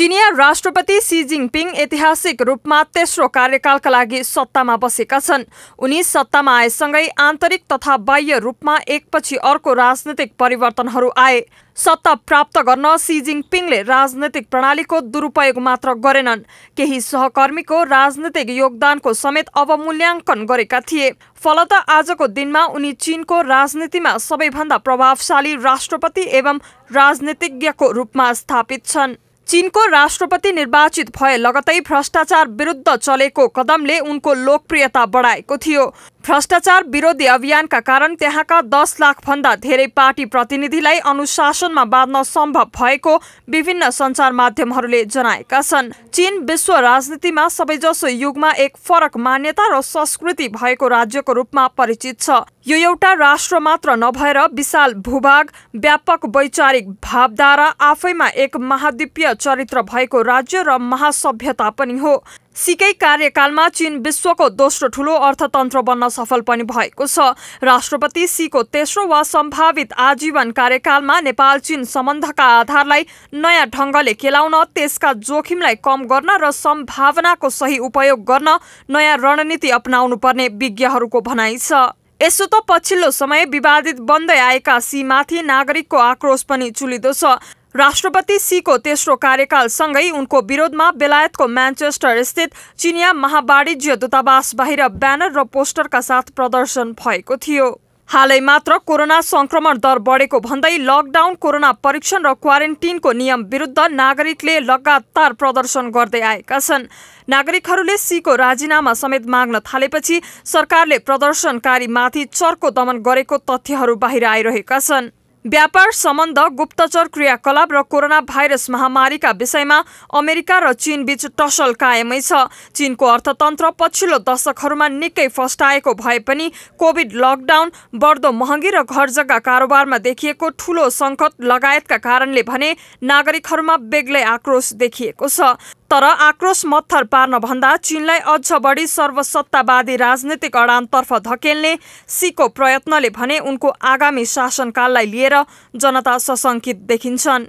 चिनिया राष्ट्रपति C Jinping ऐतिहासिक रूपमा तेस्रो कार्यकालका लागि सत्तामा बसेका छन् उनी सत्तामा आएसँगै आन्तरिक तथा बाह्य रूपमा एकपछि अर्को राजनैतिक परिवर्तनहरू आए सत्ता प्राप्त गर्न सी जिङपिङले राजनैतिक प्रणालीको दुरुपयोग मात्र गरेनन् केही सहकर्मीको राजनैतिक योगदानको समेत अवमूल्याङ्कन गरेका थिए फलत आजको दिनमा उनी चीनको राजनीतिमा सबैभन्दा प्रभावशाली राष्ट्रपति एवं राजनीतिज्ञको रूपमा स्थापित छन् चीनको राष्ट्रपति निर्वाचित भए लगतै भ्रष्टाचार विरुद्ध चलेको कदमले उनको लोकप्रियता बढाएको थियो भ्रष्टाचार विरोधी अभियानका कारण त्यहाँका दस लाखभन्दा धेरै पार्टी प्रतिनिधिलाई अनुशासनमा बाँध्न सम्भव भएको विभिन्न सञ्चार माध्यमहरूले जनाएका छन् चीन विश्व राजनीतिमा सबैजसो युगमा एक फरक मान्यता र संस्कृति भएको राज्यको रूपमा परिचित छ यो एउटा राष्ट्र मात्र नभएर विशाल भूभाग व्यापक वैचारिक भावधारा आफैमा एक महाद्वीपीय चरित्र भएको राज्य र महासभ्यता पनि हो सीकै कार्यकालमा चीन विश्वको दोस्रो ठूलो अर्थतन्त्र बन्न सफल पनि भएको छ राष्ट्रपति सीको तेस्रो वा सम्भावित आजीवन कार्यकालमा नेपाल चीन सम्बन्धका आधारलाई नयाँ ढङ्गले खेलाउन त्यसका जोखिमलाई कम गर्न र सम्भावनाको सही उपयोग गर्न नयाँ रणनीति अपनाउनुपर्ने विज्ञहरूको भनाइ छ यसो त पछिल्लो समय विवादित बन्दै आएका सीमाथि नागरिकको आक्रोश पनि चुलिदो छ राष्ट्रपति सीको तेस्रो कार्यकालसँगै उनको विरोधमा बेलायतको म्यान्चेस्टर स्थित चिनिया महावाणिज्य दूतावास बाहिर ब्यानर र पोस्टरका साथ प्रदर्शन भएको थियो हालै मात्र कोरोना संक्रमण दर बढेको भन्दै लकडाउन कोरोना परीक्षण र क्वारेन्टिनको नियम विरुद्ध नागरिकले लगातार प्रदर्शन गर्दै आएका छन् नागरिकहरूले सीको राजीनामा समेत माग्न थालेपछि सरकारले प्रदर्शनकारीमाथि चर्को दमन गरेको तथ्यहरू बाहिर आइरहेका छन् व्यापार सम्बन्ध गुप्तचर क्रियाकलाप र कोरोना भाइरस महामारीका विषयमा अमेरिका र चीनबीच टसल कायमै छ चीनको अर्थतन्त्र पछिल्लो दशकहरूमा निकै फस्टाएको भए पनि कोभिड लकडाउन बढ्दो महँगी र घर जग्गा कारोबारमा देखिएको ठूलो सङ्कट लगायतका कारणले भने नागरिकहरूमा बेग्लै आक्रोश देखिएको छ तर आक्रोश मत्थर पार्न भन्दा चीनलाई अझ बढी सर्वसत्तावादी राजनीतिक अडानतर्फ धकेल्ने सीको प्रयत्नले भने उनको आगामी शासनकाललाई लिएर जनता सशङ्कित देखिन्छन्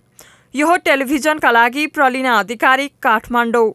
यो टेलिभिजनका लागि प्रलिना अधिकारी काठमाडौँ